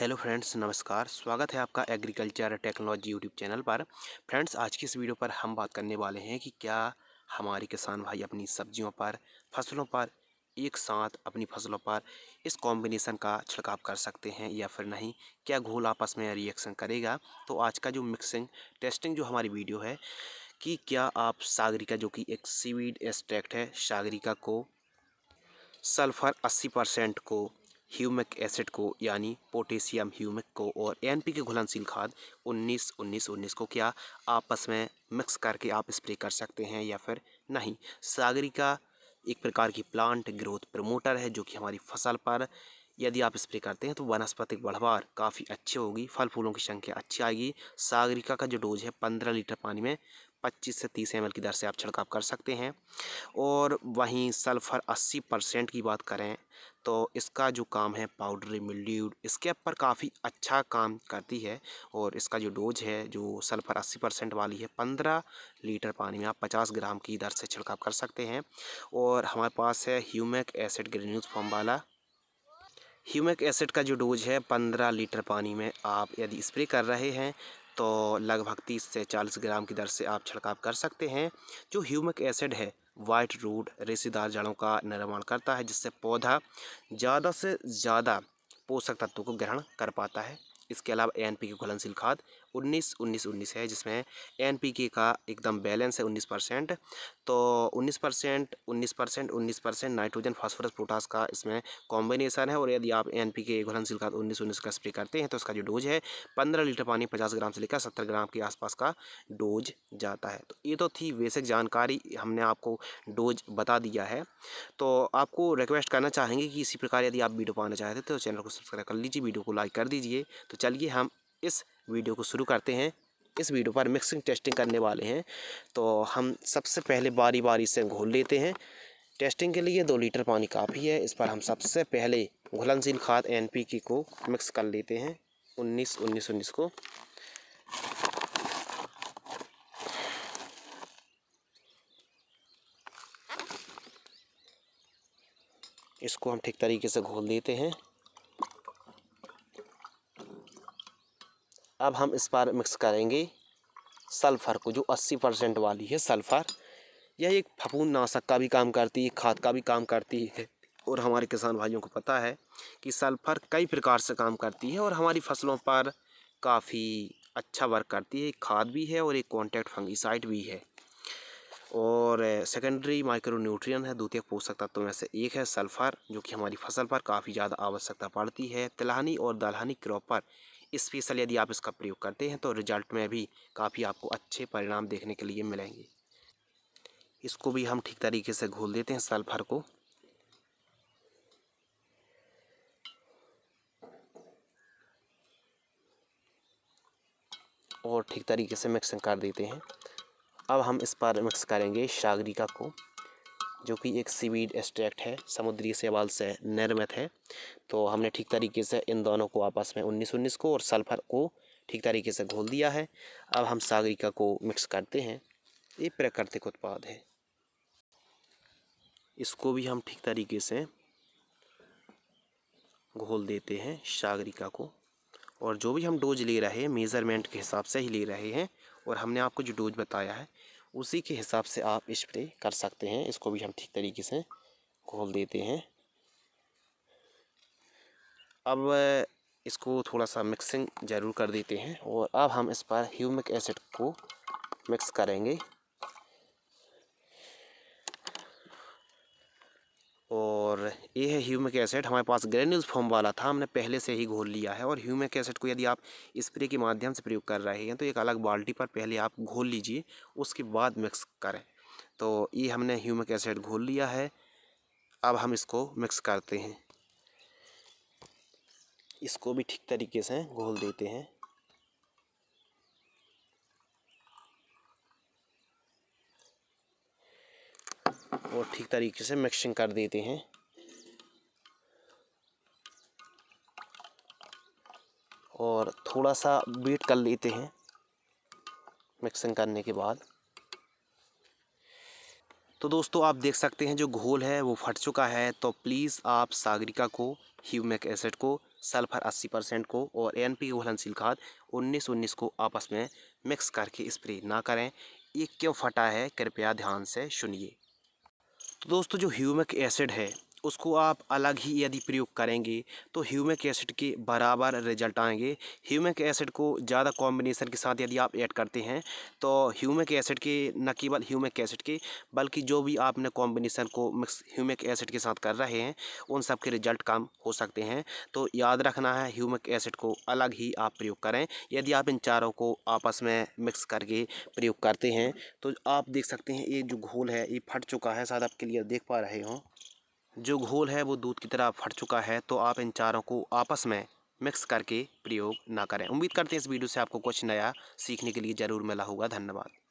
hello friends नमस्कार स्वागत है आपका एग्रीकल्चर टेक्नोलॉजी यूट्यूब चैनल पर फ्रेंड्स आज की इस वीडियो पर हम बात करने वाले हैं कि क्या हमारे किसान भाई अपनी सब्जियों पर फसलों पर एक साथ अपनी फसलों पर इस कॉम्बिनेशन का छिड़काव कर सकते हैं या फिर नहीं क्या घोल आपस में रिएक्शन करेगा तो आज का जो मिक्सिंग टेस्टिंग जो हमारी वीडियो है कि क्या आप सागरिका जो कि एक सीवीड एक्सट्रैक्ट है सागरिका को सल्फ़र अस्सी परसेंट को ह्यूमिक एसिड को यानी पोटेशियम ह्यूमिक को और पी के घुलनशील खाद 19 19 19 को क्या आपस में मिक्स करके आप स्प्रे कर सकते हैं या फिर नहीं सागरिका एक प्रकार की प्लांट ग्रोथ प्रमोटर है जो कि हमारी फसल पर यदि आप स्प्रे करते हैं तो वनस्पतिक बढ़वार काफ़ी अच्छी होगी फल फूलों की संख्या अच्छी आएगी सागरिका का जो डोज है पंद्रह लीटर पानी में 25 से 30 एम की दर से आप छिड़काव कर सकते हैं और वहीं सल्फ़र 80 परसेंट की बात करें तो इसका जो काम है पाउडरी मिल्ड्यूड इसके ऊपर काफ़ी अच्छा काम करती है और इसका जो डोज है जो सल्फ़र अस्सी परसेंट वाली है पंद्रह लीटर पानी में आप पचास ग्राम की दर से छिड़काव कर सकते हैं और हमारे पास है ह्यूमिक एसिड ग्रेन्यूज फॉर्म वाला ह्यूमिक एसिड का जो डोज है पंद्रह लीटर पानी में आप यदि स्प्रे कर रहे हैं तो लगभग तीस से चालीस ग्राम की दर से आप छिड़काव कर सकते हैं जो ह्यूमिक एसिड है वाइट रूट रेसेदार जड़ों का निर्माण करता है जिससे पौधा ज़्यादा से ज़्यादा पोषक तत्वों को ग्रहण कर पाता है इसके अलावा एन पी की घुलनशील खाद उन्नीस उन्नीस उन्नीस है जिसमें एन का एकदम बैलेंस है उन्नीस परसेंट तो उन्नीस परसेंट उन्नीस परसेंट उन्नीस परसेंट नाइट्रोजन फास्फोरस पोटास का इसमें कॉम्बिनेशन है और यदि आप एन पी के घुलनशील का उन्नीस उन्नीस का स्प्रे करते हैं तो उसका जो डोज है पंद्रह लीटर पानी पचास ग्राम से लेकर सत्तर ग्राम के आसपास का डोज जाता है तो ये तो थी बेसिक जानकारी हमने आपको डोज बता दिया है तो आपको रिक्वेस्ट करना चाहेंगे कि इसी प्रकार यदि आप वीडियो पाना चाहते तो चैनल को सब्सक्राइब कर लीजिए वीडियो को लाइक कर दीजिए तो चलिए हम इस वीडियो को शुरू करते हैं इस वीडियो पर मिक्सिंग टेस्टिंग करने वाले हैं तो हम सबसे पहले बारी बारी से घोल लेते हैं टेस्टिंग के लिए दो लीटर पानी काफ़ी है इस पर हम सबसे पहले घुलनशील खाद एन पी को मिक्स कर लेते हैं उन्नीस उन्नीस उन्नीस को इसको हम ठीक तरीके से घोल देते हैं अब हम इस पर मिक्स करेंगे सल्फ़र को जो अस्सी परसेंट वाली है सल्फ़र यह एक फपून नाशक का भी काम करती है खाद का भी काम करती है और हमारे किसान भाइयों को पता है कि सल्फ़र कई प्रकार से काम करती है और हमारी फसलों पर काफ़ी अच्छा वर्क करती है एक खाद भी है और एक कॉन्टैक्ट फंगीसाइड भी है और सेकेंडरी माइक्रो न्यूट्रियन है द्वितीय पोषक तत्वों में से एक है सल्फ़र जो कि हमारी फसल पर काफ़ी ज़्यादा आवश्यकता पड़ती है तिलहनी और दलहनी क्रॉप पर स्पेशल यदि आप इसका प्रयोग करते हैं तो रिजल्ट में भी काफ़ी आपको अच्छे परिणाम देखने के लिए मिलेंगे इसको भी हम ठीक तरीके से घोल देते हैं सल्फर को और ठीक तरीके से मिक्सिंग कर देते हैं अब हम इस पर मिक्स करेंगे शागरिका को जो कि एक सीवीड एक्सट्रैक्ट है समुद्री सेवाल से निर्मित है तो हमने ठीक तरीके से इन दोनों को आपस में उन्नीस उन्नीस को और सल्फर को ठीक तरीके से घोल दिया है अब हम सागरिका को मिक्स करते हैं ये प्राकृतिक उत्पाद है इसको भी हम ठीक तरीके से घोल देते हैं सागरिका को और जो भी हम डोज ले रहे हैं मेज़रमेंट के हिसाब से ही ले रहे हैं और हमने आपको जो डोज बताया है उसी के हिसाब से आप स्प्रे कर सकते हैं इसको भी हम ठीक तरीके से खोल देते हैं अब इसको थोड़ा सा मिक्सिंग ज़रूर कर देते हैं और अब हम इस पर ह्यूमिक एसिड को मिक्स करेंगे और ये है ह्यूमिक एसिड हमारे पास ग्रेन्यूज फॉर्म वाला था हमने पहले से ही घोल लिया है और ह्यूमिक एसिड को यदि आप स्प्रे के माध्यम से प्रयोग कर रहे हैं तो एक अलग बाल्टी पर पहले आप घोल लीजिए उसके बाद मिक्स करें तो ये हमने ह्यूमिक एसिड घोल लिया है अब हम इसको मिक्स करते हैं इसको भी ठीक तरीके से घोल देते हैं और ठीक तरीके से मिक्सिंग कर देते हैं और थोड़ा सा बीट कर लेते हैं मिक्सिंग करने के बाद तो दोस्तों आप देख सकते हैं जो घोल है वो फट चुका है तो प्लीज़ आप सागरिका को ह्यूमिक एसिड को सल्फर 80 परसेंट को और एन पी घोलनशील खाद उन्नीस उन्नीस को आपस में मिक्स करके स्प्रे ना करें ये क्यों फटा है कृपया ध्यान से सुनिए दोस्तों जो ह्यूमिक एसिड है उसको आप अलग ही यदि प्रयोग करेंगे तो ह्यूमिक एसिड के बराबर रिजल्ट आएंगे ह्यूमिक एसिड को ज़्यादा कॉम्बिनेशन के साथ यदि आप ऐड करते हैं तो ह्यूमिक एसिड के न केवल ह्यूमिक एसिड के बल्कि जो भी आपने कॉम्बिनेशन को मिक्स ह्यूमिक एसिड के साथ कर रहे हैं उन सब के रिजल्ट कम हो सकते हैं तो याद रखना है ह्यूमिक एसिड को अलग ही आप प्रयोग करें यदि आप इन चारों को आपस में मिक्स करके प्रयोग करते हैं तो आप देख सकते हैं ये जो घोल है ये फट चुका है शायद आप क्लियर देख पा रहे हों जो घोल है वो दूध की तरह फट चुका है तो आप इन चारों को आपस में मिक्स करके प्रयोग ना करें उम्मीद करते हैं इस वीडियो से आपको कुछ नया सीखने के लिए ज़रूर मिला होगा धन्यवाद